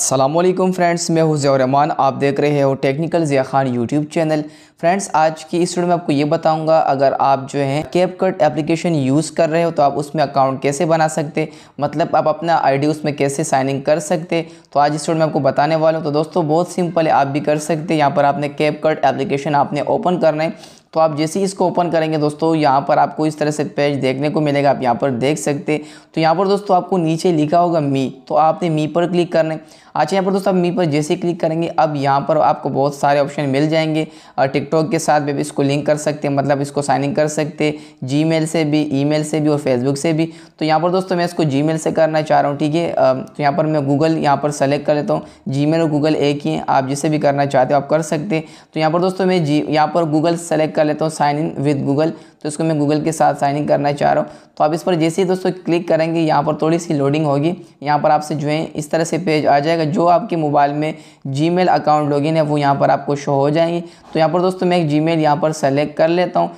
Aslam friends मैं हूँ ज़्यारहमान आप देख रहे हो technical Zia Khan YouTube channel friends आज की इस वीडियो में आपको ये बताऊंगा अगर आप जो है कैप कट एप्लीकेशन यूज़ कर रहे हो तो आप उसमें अकाउंट कैसे बना सकते मतलब आप अपना आईडी उसमें कैसे साइन इन कर सकते तो आज इस वीडियो में आपको बताने वाला हूँ तो दोस्तों बहुत सिंपल है आप भी कर सकते यहाँ पर आपने कैप कट एप्लीकेशन आपने ओपन करना है तो आप जैसे ही इसको ओपन करेंगे दोस्तों यहाँ पर आपको इस तरह से पेज देखने को मिलेगा आप यहाँ पर देख सकते तो यहाँ पर दोस्तों आपको नीचे लिखा होगा मी तो आपने मी पर क्लिक करना है अच्छा यहाँ पर दोस्तों आप मी पर जैसे क्लिक करेंगे अब यहाँ पर आपको बहुत सारे ऑप्शन मिल जाएंगे और टिकटॉक के साथ भी इसको लिंक कर सकते हैं मतलब इसको साइन इन कर सकते जी से भी ई से भी और फेसबुक से भी तो यहाँ पर दोस्तों मैं इसको जी से करना चाह रहा हूँ ठीक है तो यहाँ पर मैं गूगल यहाँ पर सेलेक्ट कर लेता हूँ जी और गूगल एक ही है आप जिसे भी करना चाहते हो आप कर सकते हैं तो यहाँ पर दोस्तों मैं जी यहाँ पर गूगल सेलेक्ट कर लेता हूँ साइन इन विद गूगल तो इसको मैं गूगल के साथ साइन इन करना चाह रहा हूँ तो आप इस पर जैसे ही दोस्तों क्लिक करेंगे यहाँ पर थोड़ी सी लोडिंग होगी यहाँ पर आपसे जो है इस तरह से पेज आ जाएगा जो आपके मोबाइल में जी अकाउंट लॉगिन है वो यहाँ पर आपको शो हो जाएंगी तो यहाँ पर दोस्तों मैं एक जी मेल यहाँ पर सेलेक्ट कर लेता हूँ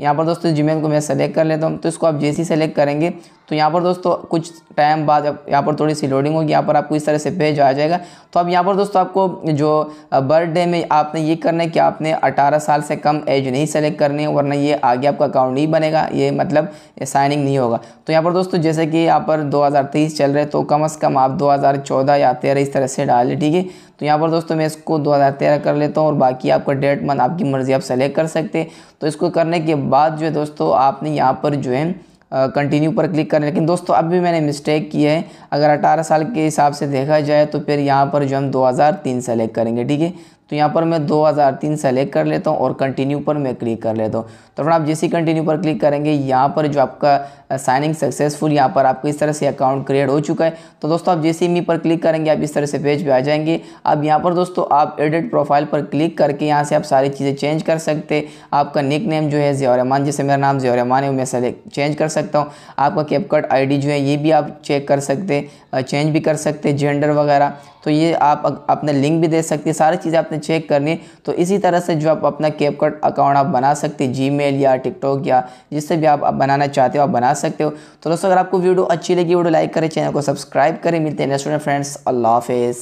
यहाँ पर दोस्तों मेल को मैं सेलेक्ट कर लेता हूँ तो इसको आप जैसे ही सेलेक्ट करेंगे तो यहाँ पर दोस्तों कुछ टाइम बाद यहाँ पर थोड़ी सी लोडिंग होगी यहाँ पर आपको इस तरह से पेज आ जाएगा तो अब यहाँ पर दोस्तों आपको जो बर्थडे में आपने ये करना है कि आपने 18 साल से कम एज नहीं सेलेक्ट करनी है वरना ये आगे आपका अकाउंट नहीं बनेगा ये मतलब साइनिंग नहीं होगा तो यहाँ पर दोस्तों जैसे कि यहाँ पर दो चल रहे तो कम अज़ कम आप दो या तेरह इस तरह से डालें ठीक है तो यहाँ पर दोस्तों मैं इसको 2013 कर लेता हूँ और बाकी आपका डेट मन आपकी मर्ज़ी आप सेलेक्ट कर सकते तो इसको करने के बाद जो है दोस्तों आपने यहाँ पर जो है कंटिन्यू पर क्लिक करें लेकिन दोस्तों अब भी मैंने मिस्टेक की है अगर 18 साल के हिसाब से देखा जाए तो फिर यहाँ पर जो हम 2003 सेलेक्ट करेंगे ठीक है तो यहाँ पर मैं 2003 सेलेक्ट कर लेता हूँ और कंटिन्यू पर मैं क्लिक कर लेता हूँ तो फिर आप जैसे कंटिन्यू पर क्लिक करेंगे यहाँ पर जो आपका साइनिंग सक्सेसफुल यहाँ पर आपको इस तरह से अकाउंट क्रिएट हो चुका है तो दोस्तों आप जैसे मी पर क्लिक करेंगे आप इस तरह से पेज पे आ जाएंगे अब यहाँ पर दोस्तों आप एडिट प्रोफाइल पर क्लिक करके यहाँ से आप सारी चीज़ें चेंज कर सकते आपका निक नेम जो है ज़िया रहमान जैसे मेरा नाम ज़िया रहमान है मैं सेलेक्ट चेंज कर सकते सकता हूँ आपका कैपकट आईडी जो है ये भी आप चेक कर सकते चेंज भी कर सकते जेंडर वगैरह तो ये आप अपने लिंक भी दे सकते हैं सारी चीज़ें आपने चेक करनी तो इसी तरह से जो आप अपना कैपकट अकाउंट आप बना सकते हैं जीमेल या टिकटॉक या जिससे भी आप, बनाना चाहते हो आप बना सकते हो तो दोस्तों अगर आपको वीडियो अच्छी लगी वीडियो लाइक करें चैनल को सब्सक्राइब करें मिलते हैं नेक्स्ट फ्रेंड्स अल्लाह हाफिज़